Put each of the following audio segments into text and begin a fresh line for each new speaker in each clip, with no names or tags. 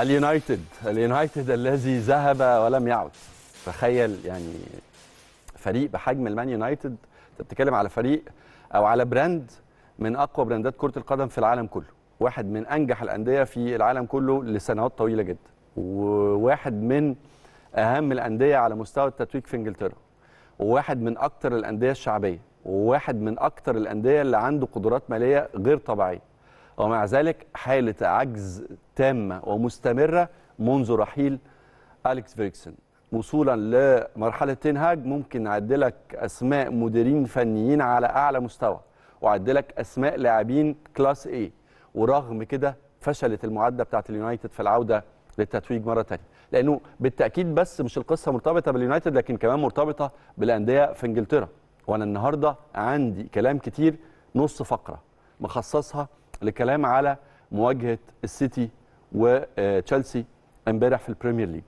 اليونايتد اليونايتد الذي ذهب ولم يعد تخيل يعني فريق بحجم المان يونايتد انت بتتكلم على فريق او على براند من اقوى براندات كره القدم في العالم كله واحد من انجح الانديه في العالم كله لسنوات طويله جدا وواحد من اهم الانديه على مستوى التتويج في انجلترا وواحد من اكثر الانديه الشعبيه وواحد من اكثر الانديه اللي عنده قدرات ماليه غير طبيعيه ومع ذلك حالة عجز تامة ومستمرة منذ رحيل أليكس فيركسون وصولا لمرحلة تنهاج ممكن نعدلك أسماء مديرين فنيين على أعلى مستوى وعدلك أسماء لاعبين كلاس A ورغم كده فشلت المعادلة بتاعت اليونايتد في العودة للتتويج مرة تانية لأنه بالتأكيد بس مش القصة مرتبطة باليونايتد لكن كمان مرتبطة بالأندية في إنجلترا وأنا النهاردة عندي كلام كتير نص فقرة مخصصها الكلام على مواجهه السيتي وتشيلسي آه، امبارح في البريمير ليج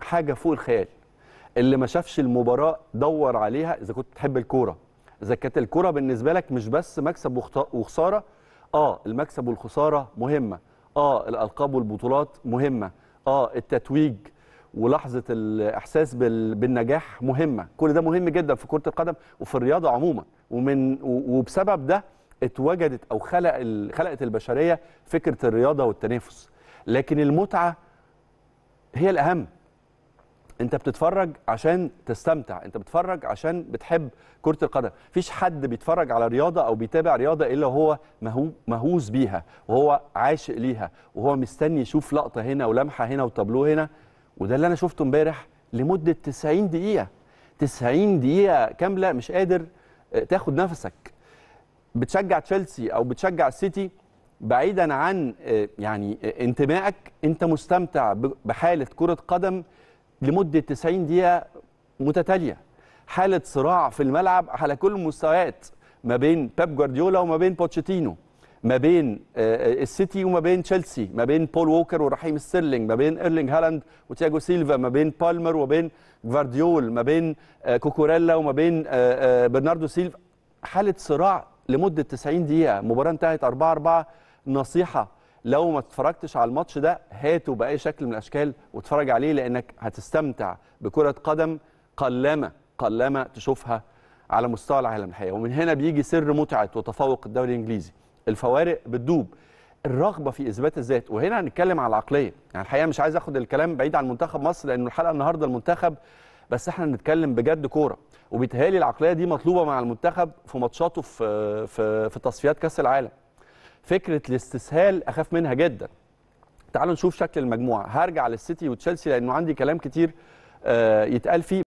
حاجه فوق الخيال اللي ما شافش المباراه دور عليها اذا كنت بتحب الكوره اذا كانت الكوره بالنسبه لك مش بس مكسب وخساره اه المكسب والخساره مهمه اه الالقاب والبطولات مهمه اه التتويج ولحظه الاحساس بالنجاح مهمه كل ده مهم جدا في كره القدم وفي الرياضه عموما ومن وبسبب ده اتوجدت او خلق خلقت البشريه فكره الرياضه والتنافس لكن المتعه هي الاهم انت بتتفرج عشان تستمتع انت بتتفرج عشان بتحب كره القدم مفيش حد بيتفرج على رياضه او بيتابع رياضه الا هو مهووس بيها وهو عاشق ليها وهو مستني يشوف لقطه هنا ولمحه هنا وتابلو هنا وده اللي انا شفته امبارح لمده 90 دقيقه 90 دقيقه كامله مش قادر آه، تاخد نفسك بتشجع تشيلسي او بتشجع السيتي بعيدا عن آه، يعني آه، انتمائك انت مستمتع بحاله كره قدم لمده 90 دقيقه متتاليه حاله صراع في الملعب على كل المستويات ما بين بيب جوارديولا وما بين بوتشيتينو ما بين آه، السيتي وما بين تشيلسي ما بين بول ووكر ورحيم ستيرلينج ما بين ايرلينج هالاند وتياجو سيلفا ما بين بالمر وبين جوارديول ما بين كوكوريلا وما بين برناردو سيلفا حاله صراع لمده 90 دقيقه مباراه انتهت 4 4 نصيحه لو ما اتفرجتش على الماتش ده هاته باي شكل من الاشكال واتفرج عليه لانك هتستمتع بكره قدم قلما قلما تشوفها على مستوى العالم الحقيقه ومن هنا بيجي سر متعه وتفوق الدوري الانجليزي الفوارق بتدوب الرغبه في اثبات الذات وهنا هنتكلم على العقليه يعني الحقيقه مش عايز اخد الكلام بعيد عن منتخب مصر لانه الحلقه النهارده المنتخب بس احنا بنتكلم بجد كوره وبيتهيألي العقليه دي مطلوبه مع المنتخب في ماتشاته في في, في تصفيات كاس العالم فكره الاستسهال اخاف منها جدا تعالوا نشوف شكل المجموعه هرجع للسيتي وتشيلسي لانه عندي كلام كتير آه، يتقال فيه